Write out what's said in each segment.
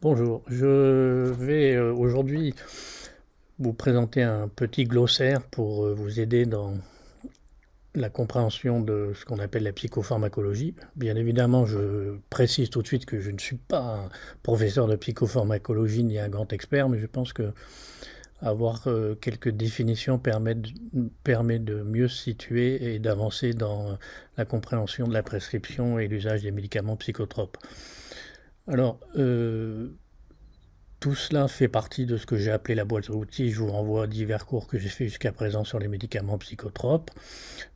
Bonjour, je vais euh, aujourd'hui vous présenter un petit glossaire pour euh, vous aider dans la compréhension de ce qu'on appelle la psychopharmacologie. Bien évidemment, je précise tout de suite que je ne suis pas un professeur de psychopharmacologie ni un grand expert, mais je pense que avoir euh, quelques définitions permet de, permet de mieux se situer et d'avancer dans la compréhension de la prescription et l'usage des médicaments psychotropes. Alors, euh, tout cela fait partie de ce que j'ai appelé la boîte à outils. Je vous renvoie à divers cours que j'ai fait jusqu'à présent sur les médicaments psychotropes.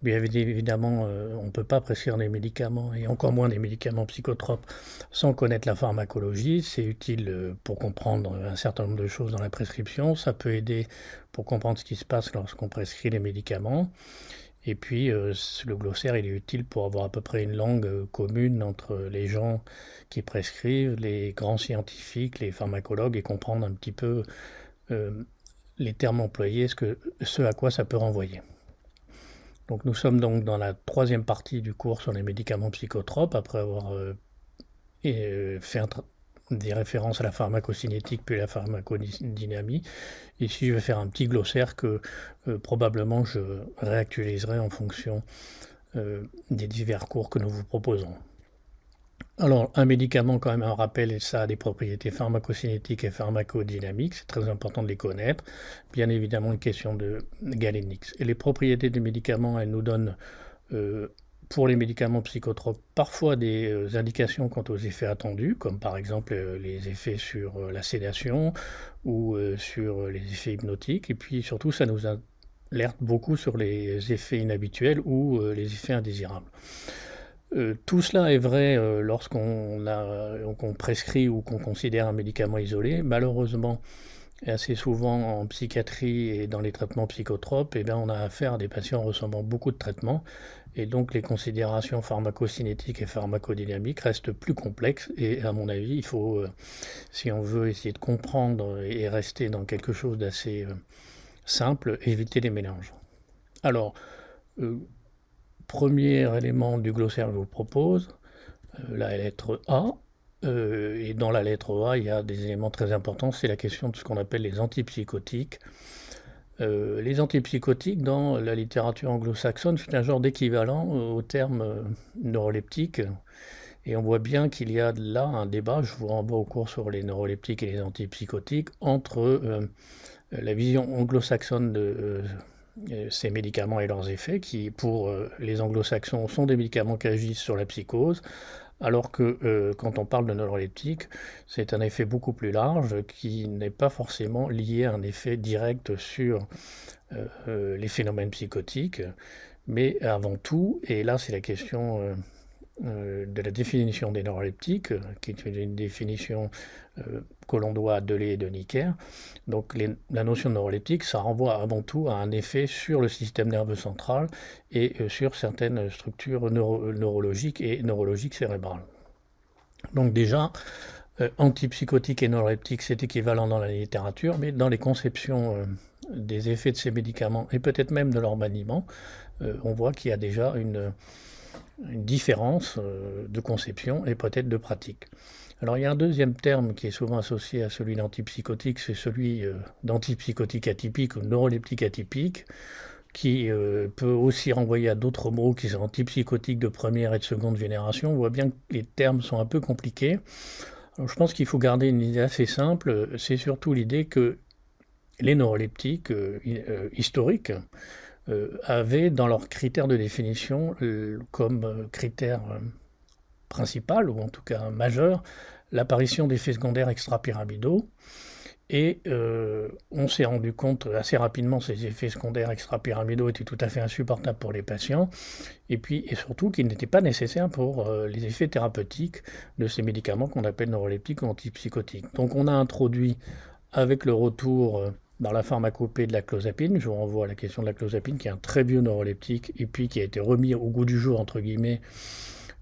Bien évidemment, euh, on ne peut pas prescrire des médicaments, et encore moins des médicaments psychotropes, sans connaître la pharmacologie. C'est utile euh, pour comprendre un certain nombre de choses dans la prescription. Ça peut aider pour comprendre ce qui se passe lorsqu'on prescrit les médicaments. Et puis, euh, le glossaire, il est utile pour avoir à peu près une langue euh, commune entre les gens qui prescrivent, les grands scientifiques, les pharmacologues, et comprendre un petit peu euh, les termes employés, ce, que, ce à quoi ça peut renvoyer. Donc nous sommes donc dans la troisième partie du cours sur les médicaments psychotropes, après avoir et, fait un, des références à la pharmacocinétique puis à la pharmacodynamie. Ici, je vais faire un petit glossaire que euh, probablement je réactualiserai en fonction euh, des divers cours que nous vous proposons. Alors, un médicament, quand même, un rappel, et ça a des propriétés pharmacocinétiques et pharmacodynamiques. C'est très important de les connaître. Bien évidemment, une question de Galénix. Et les propriétés du médicament, elles nous donnent euh, pour les médicaments psychotropes parfois des euh, indications quant aux effets attendus, comme par exemple euh, les effets sur euh, la sédation ou sur les effets hypnotiques. Et puis surtout, ça nous alerte beaucoup sur les effets inhabituels ou les effets indésirables. tout cela est vrai lorsqu'on prescrit ou qu'on considère un médicament isolé. Malheureusement, et assez souvent en psychiatrie et dans les traitements psychotropes, eh bien, on a affaire à des patients recevant beaucoup de traitements. Et donc les considérations pharmacocinétiques et pharmacodynamiques restent plus complexes. Et à mon avis, il faut, euh, si on veut essayer de comprendre et rester dans quelque chose d'assez euh, simple, éviter les mélanges. Alors, euh, premier élément du glossaire que je vous propose, la lettre A, euh, et dans la lettre A, il y a des éléments très importants, c'est la question de ce qu'on appelle les antipsychotiques. Euh, les antipsychotiques, dans la littérature anglo-saxonne, c'est un genre d'équivalent euh, au terme neuroleptique. Et on voit bien qu'il y a là un débat, je vous renvoie au cours sur les neuroleptiques et les antipsychotiques, entre la vision anglo-saxonne de ces médicaments et leurs effets, qui pour les anglo-saxons sont des médicaments qui agissent sur la psychose, alors que euh, quand on parle de neuroleptique, c'est un effet beaucoup plus large qui n'est pas forcément lié à un effet direct sur euh, euh, les phénomènes psychotiques, mais avant tout, et là c'est la question euh, de la définition des neuroleptiques, euh, qui est une définition euh, que l'on doit à et de Nicker. Donc la notion de neuroleptique, ça renvoie avant tout à un effet sur le système nerveux central et sur certaines structures neurologiques et neurologiques cérébrales. Donc déjà, antipsychotique et neuroleptique, c'est équivalent dans la littérature, mais dans les conceptions des effets de ces médicaments et peut-être même de leur maniement, on voit qu'il y a déjà une une différence euh, de conception et peut-être de pratique. Alors il y a un deuxième terme qui est souvent associé à celui d'antipsychotique, c'est celui euh, d'antipsychotique atypique ou neuroleptique atypique, qui euh, peut aussi renvoyer à d'autres mots qui sont antipsychotiques de première et de seconde génération. On voit bien que les termes sont un peu compliqués. je pense qu'il faut garder une idée assez simple, c'est surtout l'idée que les neuroleptiques historiques euh, avaient dans leurs critères de définition euh, comme euh, critère principal, ou en tout cas majeur, l'apparition d'effets secondaires extrapyramidaux. Et on s'est rendu compte assez rapidement que ces effets secondaires extrapyramidaux étaient tout à fait insupportables pour les patients, et puis et surtout qu'ils n'étaient pas nécessaires pour les effets thérapeutiques de ces médicaments qu'on appelle neuroleptiques ou antipsychotiques. Donc on a introduit avec le retour dans la pharmacopée de la clozapine. Je vous renvoie à la question de la clozapine, qui est un très vieux neuroleptique, et puis qui a été remis au goût du jour, entre guillemets,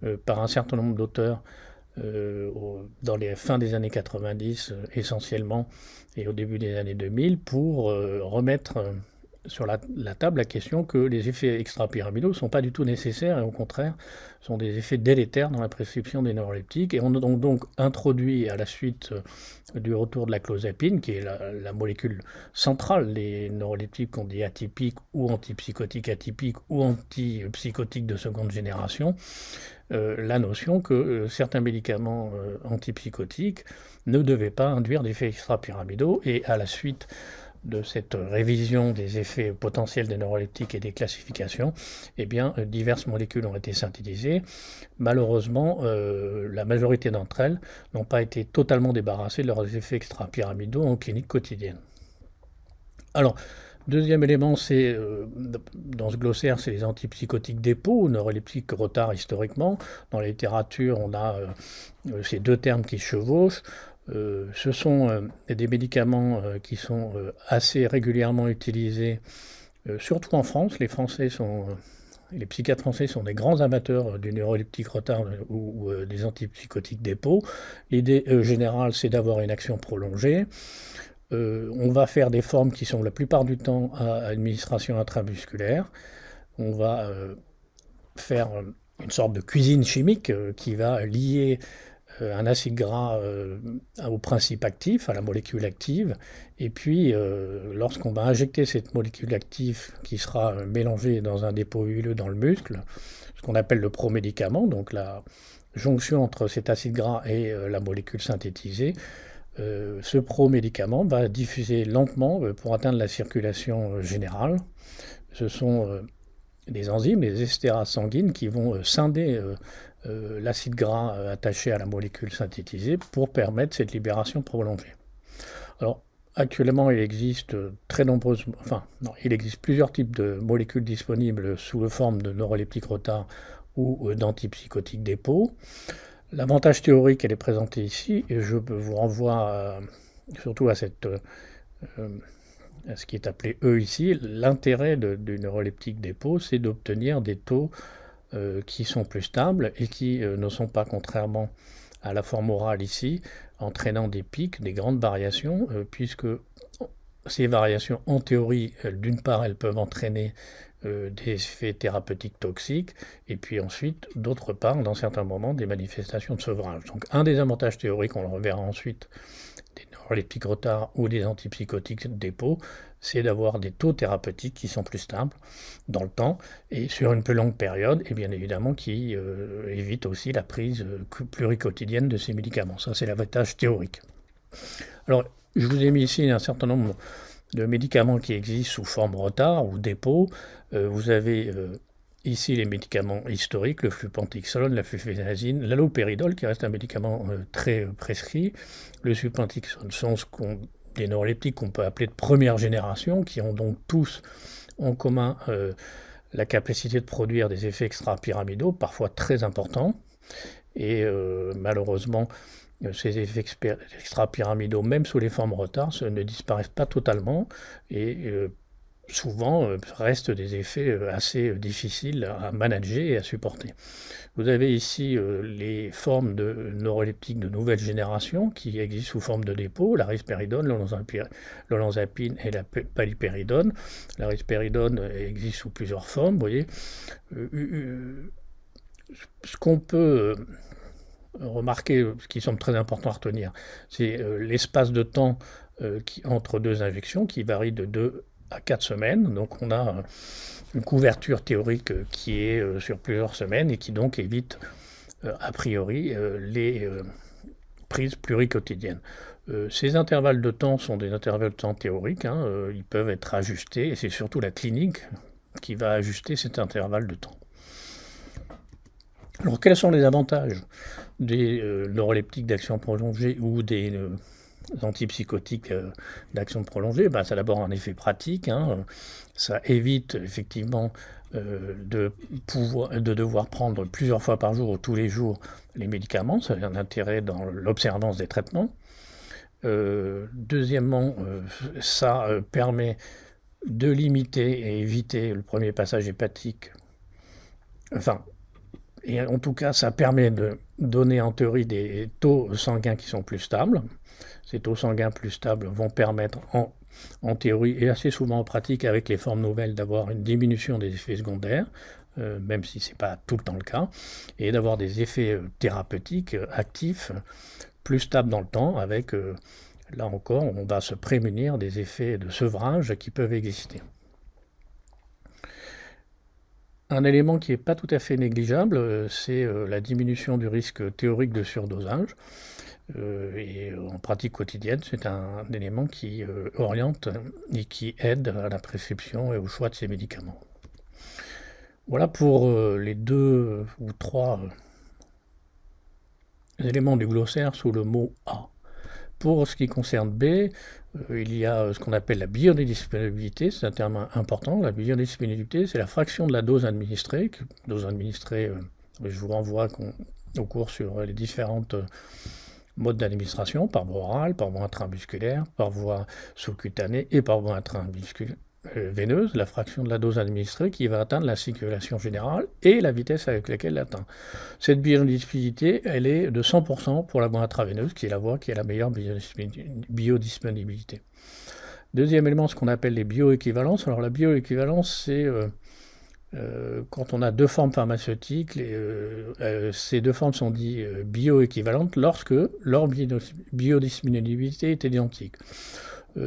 euh, par un certain nombre d'auteurs euh, dans les fins des années 90 euh, essentiellement, et au début des années 2000, pour remettre sur la, table la question que les effets extrapyramidaux ne sont pas du tout nécessaires et au contraire sont des effets délétères dans la prescription des neuroleptiques. Et on a donc, donc introduit à la suite euh, du retour de la clozapine, qui est la, molécule centrale des neuroleptiques qu'on dit atypiques ou antipsychotiques atypiques ou antipsychotiques de seconde génération, euh, la notion que euh, certains médicaments antipsychotiques ne devaient pas induire d'effets extrapyramidaux. Et à la suite de cette révision des effets potentiels des neuroleptiques et des classifications, eh bien, euh, diverses molécules ont été synthétisées. Malheureusement, euh, la majorité d'entre elles n'ont pas été totalement débarrassées de leurs effets extrapyramidaux en clinique quotidienne. Alors, Deuxième élément, c'est euh, dans ce glossaire, c'est les antipsychotiques dépôts, neuroleptiques retard historiquement. Dans la littérature, on a ces deux termes qui se chevauchent. Euh, ce sont euh, des médicaments euh, qui sont assez régulièrement utilisés, surtout en France. Les Français sont, les psychiatres français sont des grands amateurs du neuroleptique retard ou, des antipsychotiques dépôt. L'idée générale, c'est d'avoir une action prolongée. on va faire des formes qui sont la plupart du temps à administration intramusculaire. On va faire une sorte de cuisine chimique qui va lier euh, un acide gras euh, au principe actif, à la molécule active, et puis euh, lorsqu'on va injecter cette molécule active qui sera mélangée dans un dépôt huileux dans le muscle, ce qu'on appelle le promédicament, donc la jonction entre cet acide gras et la molécule synthétisée, ce promédicament va diffuser lentement pour atteindre la circulation générale. Ce sont des enzymes, les estérases sanguines qui vont scinder euh, l'acide gras euh, attaché à la molécule synthétisée pour permettre cette libération prolongée. Alors, actuellement, il existe très nombreuses, il existe plusieurs types de molécules disponibles sous la forme de neuroleptiques retard ou euh, d'antipsychotiques dépôts. L'avantage théorique, elle est présenté ici, et je vous renvoie surtout à, à ce qui est appelé E ici. L'intérêt du neuroleptique dépôt, c'est d'obtenir des taux euh, qui sont plus stables et qui euh, ne sont pas, contrairement à la forme orale ici, entraînant des pics, des grandes variations, euh, puisque ces variations, en théorie, d'une part, elles peuvent entraîner des effets thérapeutiques toxiques, et puis ensuite, d'autre part, dans certains moments, des manifestations de sevrage. Donc un des avantages théoriques, on le reverra ensuite, des neuroleptiques retards ou des antipsychotiques dépôt, c'est d'avoir des taux thérapeutiques qui sont plus stables dans le temps et sur une plus longue période, et bien évidemment qui euh, évite aussi la prise euh, pluricotidienne de ces médicaments. Ça, c'est l'avantage théorique. Alors, je vous ai mis ici un certain nombre de médicaments qui existent sous forme retard ou dépôt. Euh, vous avez Ici, les médicaments historiques, le flupantixolone, la fufénazine, l'allopéridol, qui reste un médicament euh, très euh, prescrit, le flupantixolone, sont qu'on, des neuroleptiques qu'on peut appeler de première génération, qui ont donc tous en commun euh, la capacité de produire des effets extra-pyramidaux, parfois très importants. Et malheureusement, ces effets extra-pyramidaux, même sous les formes retard, ne disparaissent pas totalement. Et souvent euh, restent des effets euh, assez euh, difficiles à manager et à supporter. Vous avez ici les formes de neuroleptiques de nouvelle génération qui existent sous forme de dépôt, la risperidone, l'olanzapine et la paliperidone. La risperidone existe sous plusieurs formes, vous voyez. Ce qu'on peut remarquer, ce qui semble très important à retenir, c'est l'espace de temps entre deux injections qui varie de 2 à quatre semaines. Donc on a une couverture théorique qui est euh, sur plusieurs semaines et qui donc évite euh, a priori euh, les prises pluricotidiennes. Ces intervalles de temps sont des intervalles de temps théoriques, hein, ils peuvent être ajustés et c'est surtout la clinique qui va ajuster cet intervalle de temps. Alors quels sont les avantages des neuroleptiques d'action prolongée ou des antipsychotiques euh, d'action prolongée, ben, ça d'abord un effet pratique, hein, euh, ça évite effectivement euh, de, pouvoir, de devoir prendre plusieurs fois par jour ou tous les jours les médicaments, ça a un intérêt dans l'observance des traitements. deuxièmement, ça permet de limiter et éviter le premier passage hépatique. Enfin, et en tout cas, ça permet de donner en théorie des taux sanguins qui sont plus stables ces taux sanguins plus stables vont permettre en, théorie et assez souvent en pratique avec les formes nouvelles d'avoir une diminution des effets secondaires, euh, même si ce n'est pas tout le temps le cas, et d'avoir des effets euh, thérapeutiques euh, actifs plus stables dans le temps avec, là encore, on va se prémunir des effets de sevrage qui peuvent exister. Un élément qui n'est pas tout à fait négligeable, c'est la diminution du risque théorique de surdosage. Euh, et euh, en pratique quotidienne, c'est un élément qui euh, oriente et qui aide à la prescription et au choix de ces médicaments. Voilà pour les deux ou trois éléments du glossaire sous le mot A. Pour ce qui concerne B, il y a ce qu'on appelle la biodisponibilité, c'est un terme important. La biodisponibilité, c'est la fraction de la dose administrée. Dose administrée, je vous renvoie au cours sur les différentes mode d'administration, par voie orale, par voie intramusculaire, par voie sous-cutanée et par voie intramusculaire euh, veineuse, la fraction de la dose administrée qui va atteindre la circulation générale et la vitesse avec laquelle elle atteint. Cette biodisponibilité, elle est de 100% pour la voie intraveineuse, qui est la voie qui a la meilleure biodisponibilité. Deuxième élément, ce qu'on appelle les bioéquivalences. Alors la bioéquivalence, c'est euh, euh, quand on a deux formes pharmaceutiques, euh, euh, ces deux formes sont dites bioéquivalentes lorsque leur biodisponibilité est identique.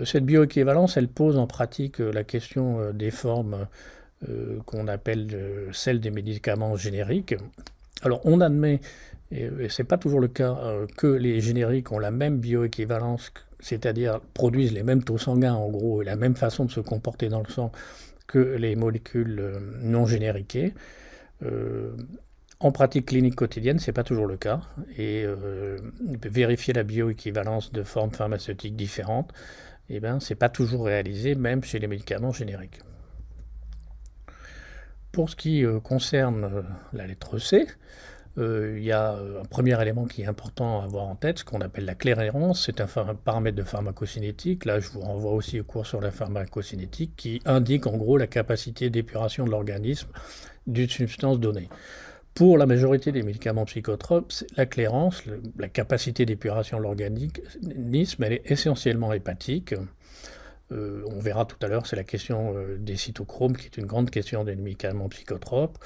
cette bioéquivalence, elle pose en pratique la question des formes qu'on appelle celles des médicaments génériques. Alors on admet, et, et ce n'est pas toujours le cas, que les génériques ont la même bioéquivalence c'est-à-dire produisent les mêmes taux sanguins en gros et la même façon de se comporter dans le sang que les molécules euh, non génériquées. Euh, en pratique clinique quotidienne, ce n'est pas toujours le cas. Et euh, vérifier la bioéquivalence de formes pharmaceutiques différentes, et eh ben, ce n'est pas toujours réalisé, même chez les médicaments génériques. Pour ce qui concerne la lettre C, euh, il y a euh, un premier élément qui est important à avoir en tête, ce qu'on appelle la clairérance. C'est un, paramètre de pharmacocinétique. Là, je vous renvoie aussi au cours sur la pharmacocinétique qui indique en gros la capacité d'épuration de l'organisme d'une substance donnée. Pour la majorité des médicaments psychotropes, la clairance, la capacité d'épuration de l'organisme, elle est essentiellement hépatique. Euh, on verra tout à l'heure, c'est la question euh, des cytochromes qui est une grande question des médicaments psychotropes.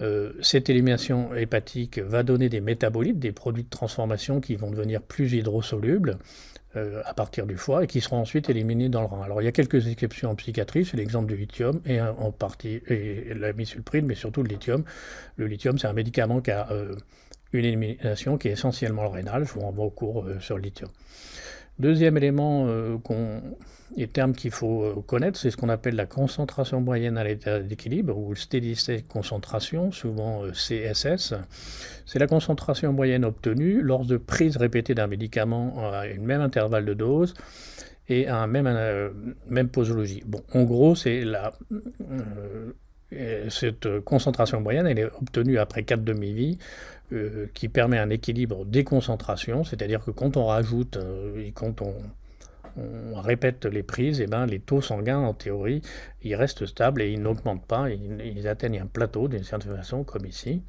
Euh, cette élimination hépatique va donner des métabolites, des produits de transformation qui vont devenir plus hydrosolubles à partir du foie et qui seront ensuite éliminés dans le rein. Alors il y a quelques exceptions en psychiatrie, c'est l'exemple du lithium et en partie la misulpride, mais surtout le lithium. Le lithium, c'est un médicament qui a une élimination qui est essentiellement rénale. Je vous renvoie au cours sur le lithium. Deuxième élément euh, et terme qu'il faut euh, connaître, c'est ce qu'on appelle la concentration moyenne à l'état d'équilibre ou steady state concentration, souvent euh, CSS. C'est la concentration moyenne obtenue lors de prise répétée d'un médicament à un même intervalle de dose et à un même, posologie. Bon, en gros, c'est la, cette concentration moyenne, elle est obtenue après 4 demi-vies euh, qui permet un équilibre des concentrations, c'est-à-dire que quand on rajoute euh, et quand on, répète les prises, et eh ben, les taux sanguins, en théorie, ils restent stables et ils n'augmentent pas, ils, atteignent un plateau d'une certaine façon, comme ici,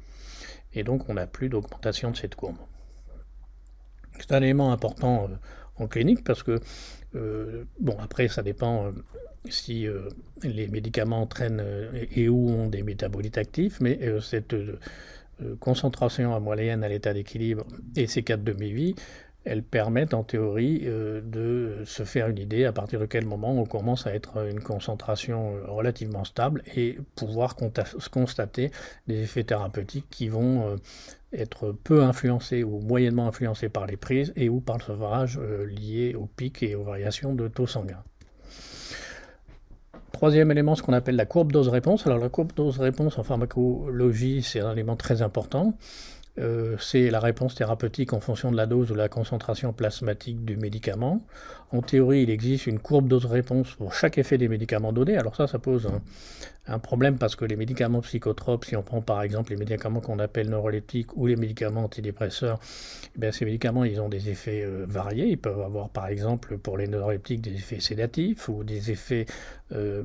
et donc on n'a plus d'augmentation de cette courbe. C'est un élément important euh, en clinique parce que, bon, après, ça dépend si les médicaments entraînent et, où ont des métabolites actifs, mais cette euh, concentration à moyenne à l'état d'équilibre et ces quatre demi-vies, elles permettent en théorie euh, de se faire une idée à partir de quel moment on commence à être euh, une concentration relativement stable et pouvoir constater des effets thérapeutiques qui vont être peu influencés ou moyennement influencés par les prises et ou par le sevrage lié au pic et aux variations de taux sanguin. Troisième élément, ce qu'on appelle la courbe dose-réponse. Alors la courbe dose-réponse en pharmacologie, c'est un élément très important. Euh, c'est la réponse thérapeutique en fonction de la dose ou la concentration plasmatique du médicament. En théorie, il existe une courbe dose-réponse pour chaque effet des médicaments donnés. Alors ça, ça pose un, problème parce que les médicaments psychotropes, si on prend par exemple les médicaments qu'on appelle neuroleptiques ou les médicaments antidépresseurs, eh bien ces médicaments, ils ont des effets euh, variés. Ils peuvent avoir par exemple pour les neuroleptiques des effets sédatifs ou des effets euh,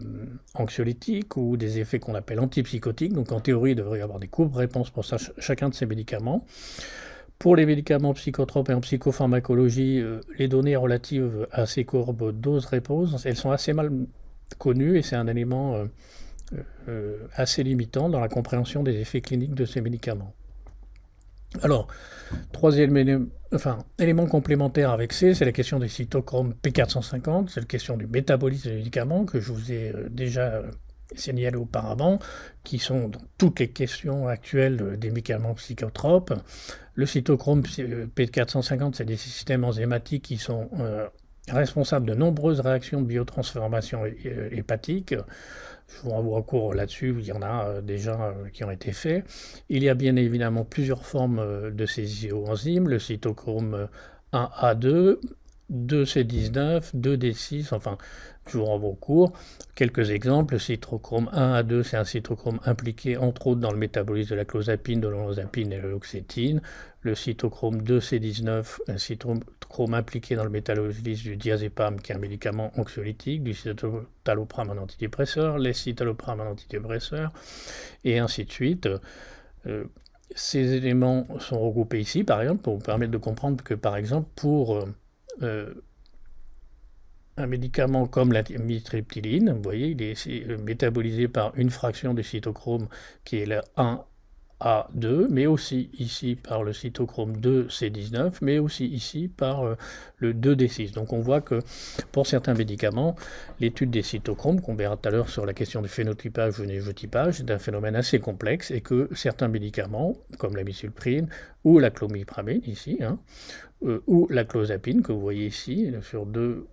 anxiolytiques ou des effets qu'on appelle antipsychotiques. Donc en théorie, il devrait y avoir des courbes réponses pour chacun de ces médicaments. Pour les médicaments psychotropes et en psychopharmacologie, euh, les données relatives à ces courbes dose-réponse, elles sont assez mal connues et c'est un élément euh, euh, assez limitant dans la compréhension des effets cliniques de ces médicaments. Alors, troisième élément, élément complémentaire avec C, c'est la question des cytochromes P450, c'est la question du métabolisme des médicaments que je vous ai déjà signalés auparavant, qui sont dans toutes les questions actuelles des médicaments psychotropes. Le cytochrome P450, euh, c'est des systèmes enzymatiques qui sont euh, responsables de nombreuses réactions de biotransformation euh, hépatique. Je vous renvoie cours là-dessus, il y en a déjà qui ont été faits. Il y a bien évidemment plusieurs formes de ces enzymes, le cytochrome 1A2, 2 C19, 2 D6, enfin, toujours en vos cours. Quelques exemples, le cytochrome 1 à 2, c'est un cytochrome impliqué entre autres dans le métabolisme de la clozapine, de l'olanzapine et de l'oxétine. Le cytochrome 2 C19, un cytochrome impliqué dans le métabolisme du diazépam, qui est un médicament anxiolytique, du citalopram, un antidépresseur, les citalopram, un antidépresseur, et ainsi de suite. Euh, ces éléments sont regroupés ici, par exemple, pour vous permettre de comprendre que, par exemple, pour... Euh, euh, un médicament comme la mitriptyline, vous voyez, il est, euh, métabolisé par une fraction des cytochrome qui est la 1 a2, mais aussi ici par le cytochrome 2C19, mais aussi ici par euh, le 2D6. Donc on voit que pour certains médicaments, l'étude des cytochromes, qu'on verra tout à l'heure sur la question du phénotypage ou néotypage, est un phénomène assez complexe et que certains médicaments, comme la misulprine ou la clomipramine ici, hein, euh, ou la clozapine que vous voyez ici euh, sur deux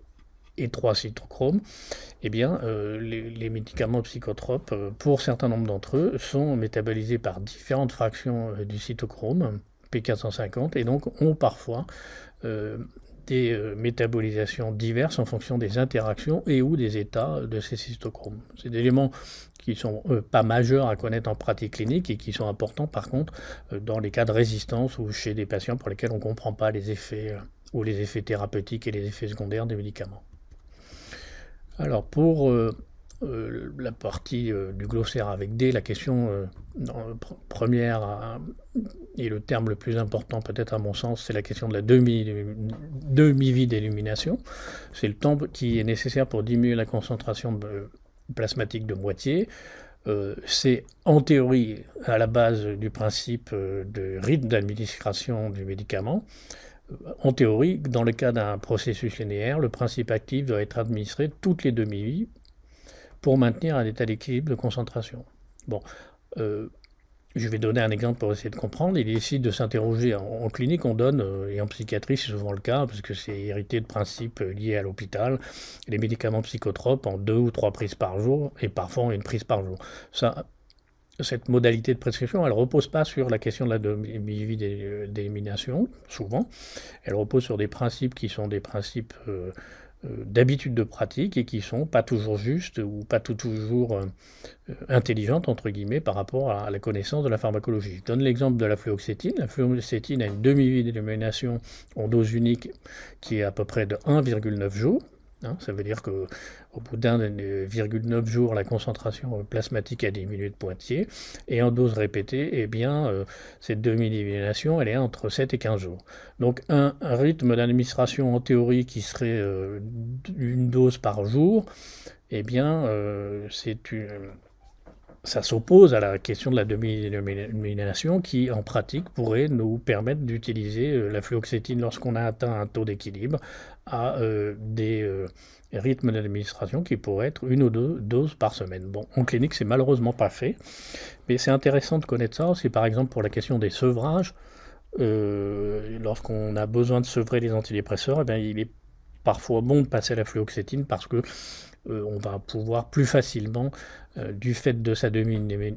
et 3 cytochromes, eh bien, euh, les, médicaments psychotropes, pour certains d'entre eux, sont métabolisés par différentes fractions du cytochrome P450 et donc ont parfois des métabolisations diverses en fonction des interactions et ou des états de ces cytochromes. C'est des éléments qui sont euh, pas majeurs à connaître en pratique clinique et qui sont importants par contre euh, dans les cas de résistance ou chez des patients pour lesquels on ne comprend pas les effets euh, ou les effets thérapeutiques et les effets secondaires des médicaments. Alors pour la partie du glossaire avec D, la question première et le terme le plus important peut-être à mon sens, c'est la question de la demi-vie d'illumination. C'est le temps qui est nécessaire pour diminuer la concentration de, plasmatique de moitié. Euh, c'est en théorie à la base du principe euh, de rythme d'administration du médicament. Euh, en théorie, dans le cas d'un processus linéaire, le principe actif doit être administré toutes les demi-vies pour maintenir un état d'équilibre de concentration. Bon, je vais donner un exemple pour essayer de comprendre. Il décide de s'interroger. En, clinique, on donne, euh, et en psychiatrie, c'est souvent le cas, parce que c'est hérité de principes euh, liés à l'hôpital, les médicaments psychotropes en deux ou trois prises par jour, et parfois une prise par jour. Ça, cette modalité de prescription, elle ne repose pas sur la question de la délimination, souvent. Elle repose sur des principes qui sont des principes euh, euh, d'habitudes de pratique et qui sont pas toujours justes ou pas tout, toujours euh, intelligentes entre guillemets par rapport à, la connaissance de la pharmacologie. Je donne l'exemple de la fluoxétine. La fluoxétine a une demi-vie d'élimination en dose unique qui est à peu près de 1,9 jours. Hein, ça veut dire qu'au bout d'un euh, neuf jours, la concentration plasmatique a diminué de Pointier, et en dose répétée, eh bien, euh, cette demi-diminution, elle est entre 7 et 15 jours. Donc un, rythme d'administration en théorie qui serait euh, une dose par jour, eh bien, c'est une ça s'oppose à la question de la demi-nomination qui, en pratique, pourrait nous permettre d'utiliser euh, la fluoxétine lorsqu'on a atteint un taux d'équilibre à euh, des euh, rythmes d'administration qui pourraient être une ou deux doses par semaine. Bon, en clinique, c'est malheureusement pas fait, mais c'est intéressant de connaître ça aussi, par exemple, pour la question des sevrages. lorsqu'on a besoin de sevrer les antidépresseurs, eh bien, il est parfois bon de passer à la fluoxétine parce que euh, on va pouvoir plus facilement, euh, du fait de sa demi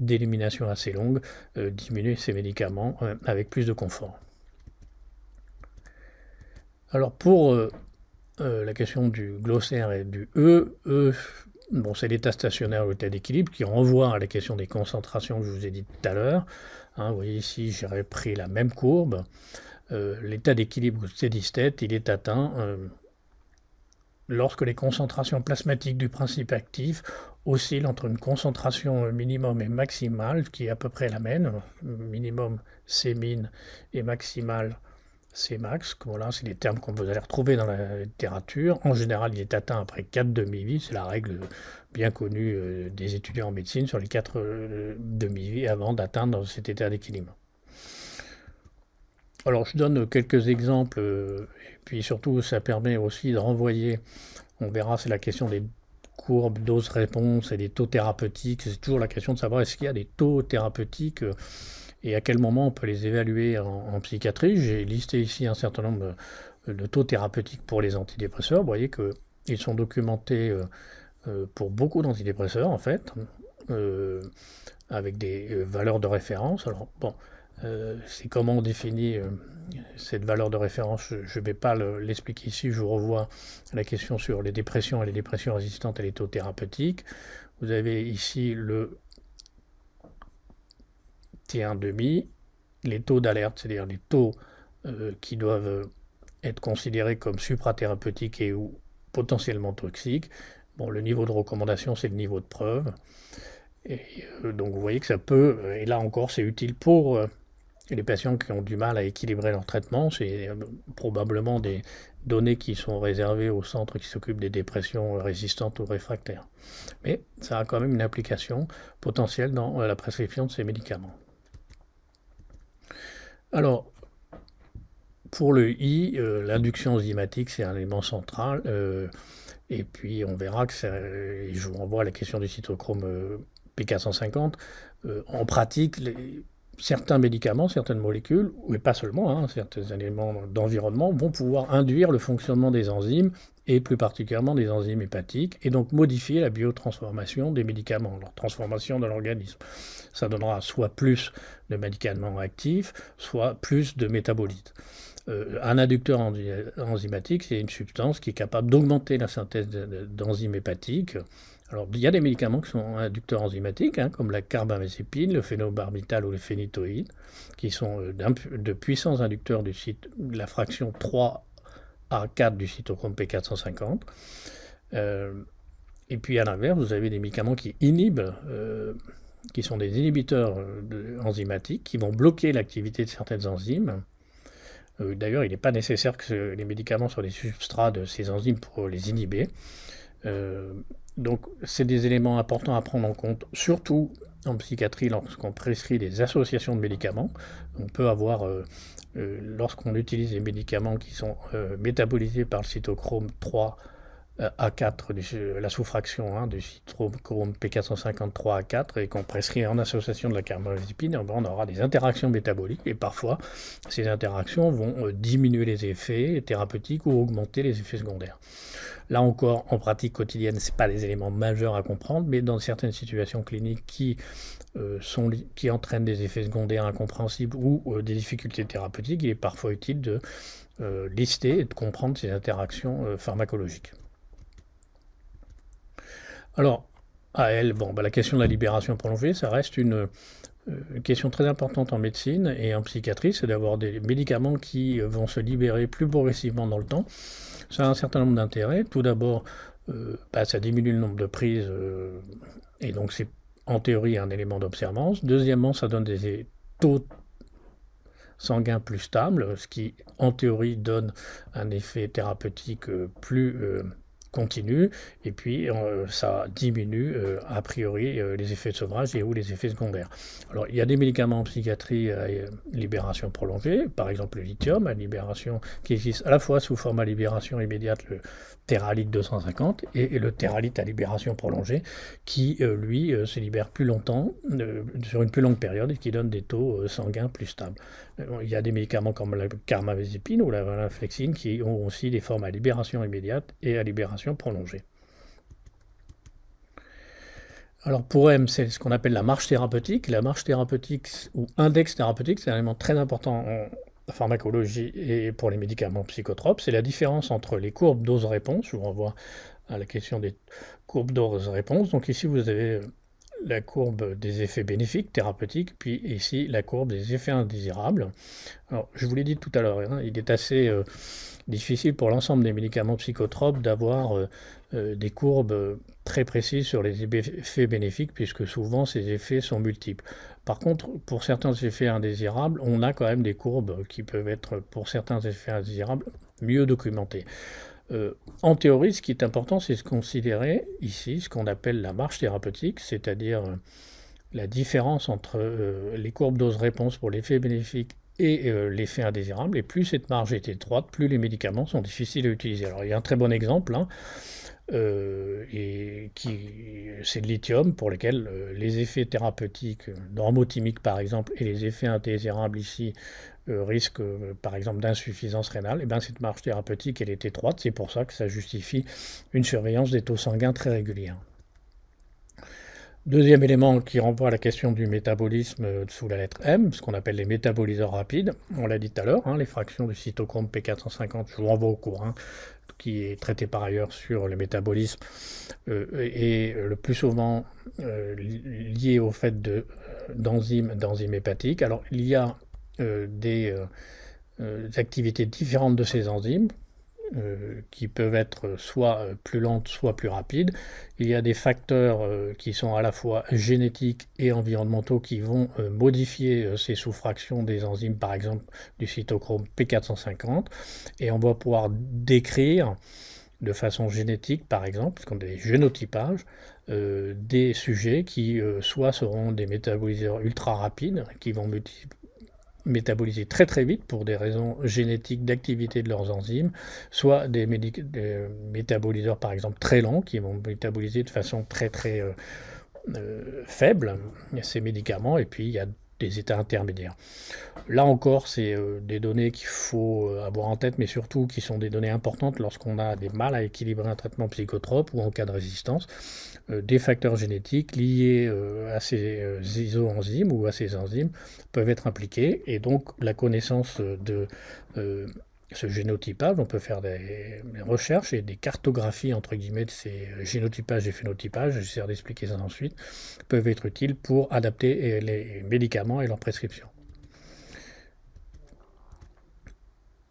d'élimination assez longue, euh, diminuer ses médicaments avec plus de confort. Alors pour la question du glossaire et du e, e, bon, c'est l'état stationnaire ou l'état d'équilibre qui renvoie à la question des concentrations que je vous ai dit tout à l'heure. Hein. vous voyez ici, j'aurais pris la même courbe. l'état d'équilibre ou steady state, il est atteint lorsque les concentrations plasmatiques du principe actif oscillent entre une concentration minimum et maximale, qui est à peu près la même, minimum c'est min et maximal c max. Voilà, c'est des termes qu'on vous allez retrouver dans la littérature. En général, il est atteint après 4 demi-vies, c'est la règle bien connue euh, des étudiants en médecine sur les 4 euh, demi-vies avant d'atteindre cet état d'équilibre. Alors je donne quelques exemples, euh, et puis surtout ça permet aussi de renvoyer, on verra c'est la question des courbes, dose réponses et des taux thérapeutiques, c'est toujours la question de savoir est-ce qu'il y a des taux thérapeutiques euh, et à quel moment on peut les évaluer en, psychiatrie. J'ai listé ici un certain nombre euh, de taux thérapeutiques pour les antidépresseurs, vous voyez qu'ils sont documentés pour beaucoup d'antidépresseurs en fait, avec des valeurs de référence. Alors bon, euh, c'est comment on définit euh, cette valeur de référence. Je ne vais pas l'expliquer ici, je vous revois la question sur les dépressions et les dépressions résistantes taux thérapeutiques. Vous avez ici le T1,5, les taux d'alerte, c'est-à-dire les taux euh, qui doivent être considérés comme suprathérapeutiques et ou potentiellement toxiques. Bon, le niveau de recommandation, c'est le niveau de preuve. Et, donc vous voyez que ça peut, et là encore, c'est utile pour les patients qui ont du mal à équilibrer leur traitement, c'est euh, probablement des données qui sont réservées au centre qui s'occupe des dépressions résistantes ou réfractaires. Mais ça a quand même une application potentielle dans euh, la prescription de ces médicaments. Alors, pour le I, euh, l'induction enzymatique, c'est un élément central. et puis, on verra que je vous renvoie à la question du cytochrome p PK150. en pratique, les, certains médicaments, certaines molécules, mais pas seulement, hein, certains éléments d'environnement vont pouvoir induire le fonctionnement des enzymes, et plus particulièrement des enzymes hépatiques, et donc modifier la biotransformation des médicaments, leur transformation dans l'organisme. Ça donnera soit plus de médicaments actifs, soit plus de métabolites. Euh, un inducteur enzymatique, c'est une substance qui est capable d'augmenter la synthèse d'enzymes hépatiques, alors, il y a des médicaments qui sont inducteurs enzymatiques, hein, comme la carbamazépine, le phénobarbital ou le phénitoïde, qui sont euh, de puissants inducteurs du site, de la fraction 3 à 4 du cytochrome P450. Euh, et puis, à l'inverse, vous avez des médicaments qui inhibent, euh, qui sont des inhibiteurs enzymatiques, qui vont bloquer l'activité de certaines enzymes. D'ailleurs, il n'est pas nécessaire que les médicaments soient des substrats de ces enzymes pour les inhiber. Euh, donc, c'est des éléments importants à prendre en compte, surtout en psychiatrie lorsqu'on prescrit des associations de médicaments. On peut avoir, euh, euh, lorsqu'on utilise des médicaments qui sont métabolisés par le cytochrome 3 euh, A4, euh, la souffraction hein, du citrochrome P453 A4 et qu'on prescrit en association de la carbamazepine, eh ben, on aura des interactions métaboliques et parfois ces interactions vont euh, diminuer les effets thérapeutiques ou augmenter les effets secondaires. Là encore, en pratique quotidienne, ce pas des éléments majeurs à comprendre, mais dans certaines situations cliniques qui, sont, qui entraînent des effets secondaires incompréhensibles ou des difficultés thérapeutiques, il est parfois utile de lister et de comprendre ces interactions pharmacologiques. Alors, à elle, bon, bah, la question de la libération prolongée, ça reste euh, une, question très importante en médecine et en psychiatrie, c'est d'avoir des médicaments qui euh, vont se libérer plus progressivement dans le temps. Ça a un certain nombre d'intérêts. Tout d'abord, euh, bah, ça diminue le nombre de prises et donc c'est en théorie un élément d'observance. Deuxièmement, ça donne des taux sanguins plus stables, ce qui en théorie donne un effet thérapeutique plus continue, et puis euh, ça diminue euh, a priori euh, les effets de sevrage et ou les effets secondaires. Alors il y a des médicaments en psychiatrie à libération prolongée, par exemple le lithium à libération qui existe à la fois sous forme à libération immédiate, le Teralite 250, et, le Teralite à libération prolongée qui lui se libère plus longtemps, sur une plus longue période, et qui donne des taux sanguins plus stables. il y a des médicaments comme la carmazépine ou la, la qui ont aussi des formes à libération immédiate et à libération prolongée. Alors pour M, c'est ce qu'on appelle la marche thérapeutique. La marche thérapeutique ou index thérapeutique, c'est un élément très important en pharmacologie et pour les médicaments psychotropes. C'est la différence entre les courbes dose-réponse. Je vous renvoie à la question des courbes dose-réponse. Donc ici, vous avez euh, la courbe des effets bénéfiques, thérapeutiques, puis ici la courbe des effets indésirables. Alors, je vous l'ai dit tout à l'heure, hein, il est assez euh, difficile pour l'ensemble des médicaments psychotropes d'avoir euh, euh, des courbes très précises sur les effets bénéfiques, puisque souvent ces effets sont multiples. Par contre, pour certains effets indésirables, on a quand même des courbes qui peuvent être, pour certains effets indésirables, mieux documentées. Euh, en théorie, ce qui est important, c'est de considérer ici ce qu'on appelle la marge thérapeutique, c'est-à-dire euh, la différence entre euh, les courbes dose-réponse pour l'effet bénéfique et l'effet indésirable. Et plus cette marge est étroite, plus les médicaments sont difficiles à utiliser. Alors il y a un très bon exemple, hein, et c'est le lithium, pour lequel les effets thérapeutiques, normotimiques par exemple, et les effets indésirables ici euh, risque, euh, par exemple, d'insuffisance rénale, et eh ben, cette marge thérapeutique, elle est étroite. C'est pour ça que ça justifie une surveillance des taux sanguins très régulière. Deuxième élément qui renvoie à la question du métabolisme euh, sous la lettre M, ce qu'on appelle les métaboliseurs rapides. On l'a dit tout à l'heure, hein, les fractions du cytochrome P450, je vous renvoie au cours, hein, qui est traité par ailleurs sur le métabolisme, est le plus souvent lié au fait d'enzymes, d'enzymes hépatiques. Alors, il y a euh, des, euh, euh, activités différentes de ces enzymes, qui peuvent être soit plus lentes, soit plus rapides. Il y a des facteurs qui sont à la fois génétiques et environnementaux qui vont modifier ces sous-fractions des enzymes, par exemple du cytochrome P450. Et on va pouvoir décrire de façon génétique, par exemple, comme des génotypages, des sujets qui soit seront des métaboliseurs ultra rapides, qui vont multiplier métaboliser très très vite pour des raisons génétiques d'activité de leurs enzymes, soit des, métaboliseurs par exemple très longs qui vont métaboliser de façon très très euh, euh, faible ces médicaments, et puis il y a des états intermédiaires. Là encore, c'est euh, des données qu'il faut avoir en tête, mais surtout qui sont des données importantes lorsqu'on a des mal à équilibrer un traitement psychotrope ou en cas de résistance euh, des facteurs génétiques liés euh, à ces euh, isoenzymes ou à ces enzymes peuvent être impliqués. Et donc la connaissance de ce génotypage, on peut faire des recherches et des cartographies entre guillemets de ces génotypages et phénotypages, j'essaierai d'expliquer ça ensuite, peuvent être utiles pour adapter les médicaments et leurs prescriptions.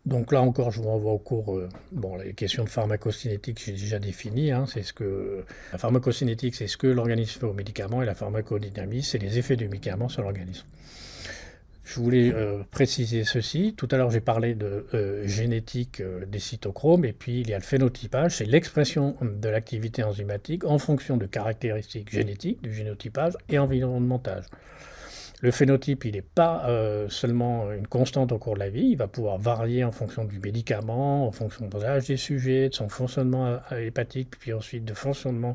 Donc là encore, je vous renvoie au cours. Euh, bon, les questions de pharmacocinétique, j'ai déjà défini. Hein, que la pharmacocinétique, c'est ce que l'organisme fait aux médicaments, et la pharmacodynamie, c'est les effets du médicament sur l'organisme. Je voulais euh, préciser ceci. Tout à l'heure, j'ai parlé de euh, génétique des cytochromes, et puis il y a le phénotypage, c'est l'expression de l'activité enzymatique en fonction de caractéristiques génétiques, du génotypage et environnementage. Le phénotype, il n'est pas euh, seulement une constante au cours de la vie, il va pouvoir varier en fonction du médicament, en fonction de l'âge des sujets, de son fonctionnement euh, euh, hépatique, puis ensuite de fonctionnement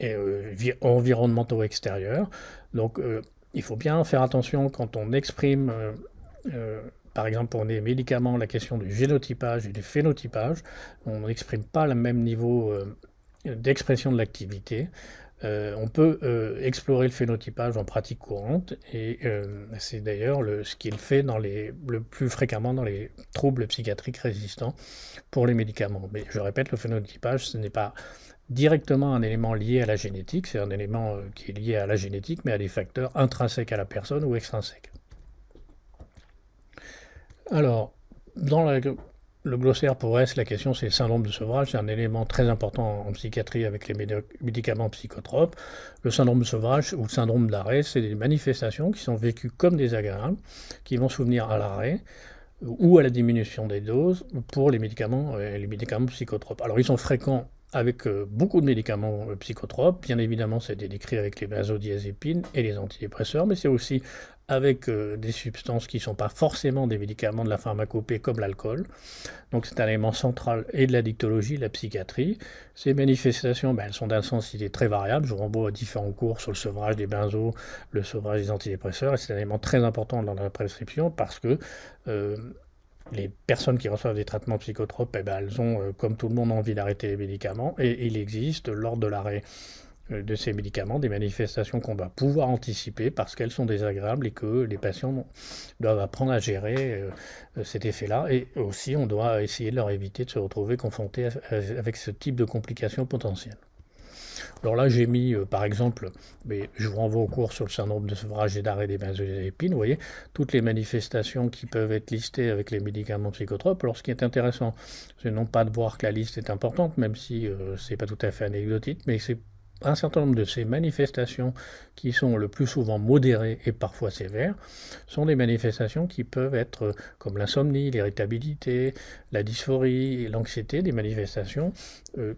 et, environnementaux extérieurs. Donc il faut bien faire attention quand on exprime, par exemple pour les médicaments, la question du génotypage et du phénotypage, on n'exprime pas le même niveau d'expression de l'activité. Euh, on peut euh, explorer le phénotypage en pratique courante et euh, c'est d'ailleurs ce qu'il fait le plus fréquemment dans les troubles psychiatriques résistants pour les médicaments. Mais je répète, le phénotypage, ce n'est pas directement un élément lié à la génétique, c'est un élément qui est lié à la génétique, mais à des facteurs intrinsèques à la personne ou extrinsèques. Alors, dans la le glossaire pour S, la question c'est le syndrome de sevrage, c'est un élément très important en psychiatrie avec les médicaments psychotropes. Le syndrome de sevrage ou le syndrome d'arrêt, c'est des manifestations qui sont vécues comme des agréables, qui vont souvenir à l'arrêt ou à la diminution des doses pour les médicaments, euh, les médicaments psychotropes. Alors ils sont fréquents avec euh, beaucoup de médicaments euh, psychotropes. Bien évidemment, c'est décrit avec les benzodiazépines et les antidépresseurs, mais c'est aussi avec euh, des substances qui ne sont pas forcément des médicaments de la pharmacopée comme l'alcool. Donc c'est un élément central et de la dictologie, la psychiatrie. Ces manifestations, ben, elles sont est très variable. Je renvoie à différents cours sur le sevrage des benzos, le sevrage des antidépresseurs. Et c'est un élément très important dans la prescription parce que euh, les personnes qui reçoivent des traitements psychotropes, eh ben, elles ont, euh, comme tout le monde, envie d'arrêter les médicaments. Et il existe, lors de l'arrêt euh, de ces médicaments, des manifestations qu'on va pouvoir anticiper parce qu'elles sont désagréables et que les patients doivent apprendre à gérer euh, euh, cet effet-là. Et aussi, on doit essayer de leur éviter de se retrouver confrontés avec ce type de complications potentielles. Alors là, j'ai mis, par exemple, mais je vous renvoie au cours sur le syndrome de sevrage et d'arrêt des benzodiazépines, vous voyez, toutes les manifestations qui peuvent être listées avec les médicaments psychotropes. Alors ce qui est intéressant, c'est non pas de voir que la liste est importante, même si c'est pas tout à fait anecdotique, mais c'est un certain nombre de ces manifestations qui sont le plus souvent modérées et parfois sévères sont des manifestations qui peuvent être euh, comme l'insomnie, l'irritabilité, la dysphorie, l'anxiété, des manifestations euh,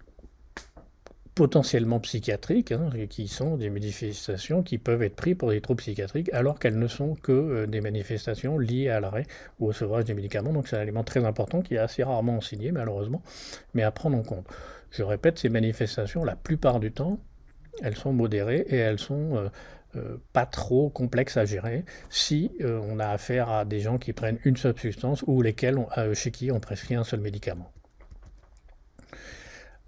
potentiellement psychiatriques, hein, qui sont des manifestations qui peuvent être prises pour des troubles psychiatriques, alors qu'elles ne sont que euh, des manifestations liées à l'arrêt ou au sevrage des médicaments. Donc c'est un élément très important qui est assez rarement signé malheureusement, mais à prendre en compte. Je répète, ces manifestations, la plupart du temps, elles sont modérées et elles sont euh, euh, pas trop complexes à gérer si euh, on a affaire à des gens qui prennent une seule substance ou lesquels chez qui on prescrit un seul médicament.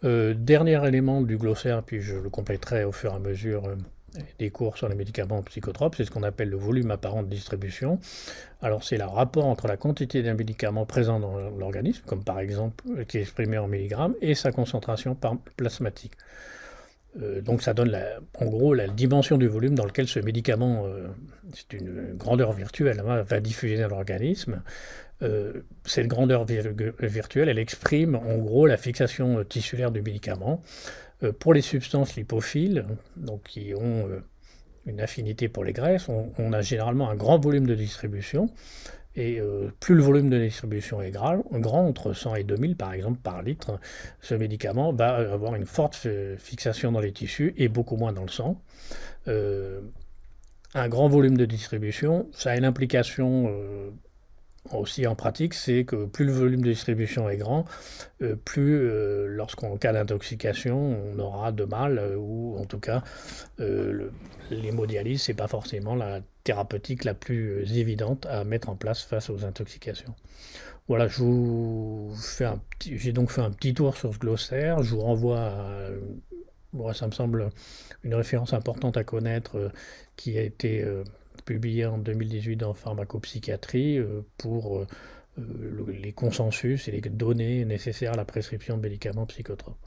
dernier élément du glossaire, puis je le compléterai au fur et à mesure des cours sur les médicaments psychotropes, c'est ce qu'on appelle le volume apparent de distribution. Alors c'est le rapport entre la quantité d'un médicament présent dans l'organisme, comme par exemple qui est exprimé en milligrammes, et sa concentration par plasmatique. Euh, donc ça donne en gros la dimension du volume dans lequel ce médicament, euh, c'est une grandeur virtuelle, hein, va diffuser dans l'organisme. Euh, cette grandeur virtuelle, elle exprime en gros la fixation tissulaire du médicament. pour les substances lipophiles, donc qui ont une affinité pour les graisses, on, a généralement un grand volume de distribution. Et euh, plus le volume de distribution est grand, grand, entre 100 et 2000 par exemple par litre, ce médicament va avoir une forte fixation dans les tissus et beaucoup moins dans le sang. Euh, un grand volume de distribution, ça a une implication euh, aussi en pratique, c'est que plus le volume de distribution est grand, euh, plus euh, lorsqu'on cas d'intoxication, on aura de mal, euh, ou en tout cas, l'hémodialyse, ce n'est pas forcément la thérapeutique la plus évidente à mettre en place face aux intoxications. Voilà, je fais j'ai donc fait un petit tour sur ce glossaire. Je vous renvoie à ça me semble une référence importante à connaître qui a été publié en 2018 dans Pharmacopsychiatrie euh, pour euh, euh, les consensus et les données nécessaires à la prescription de médicaments psychotropes.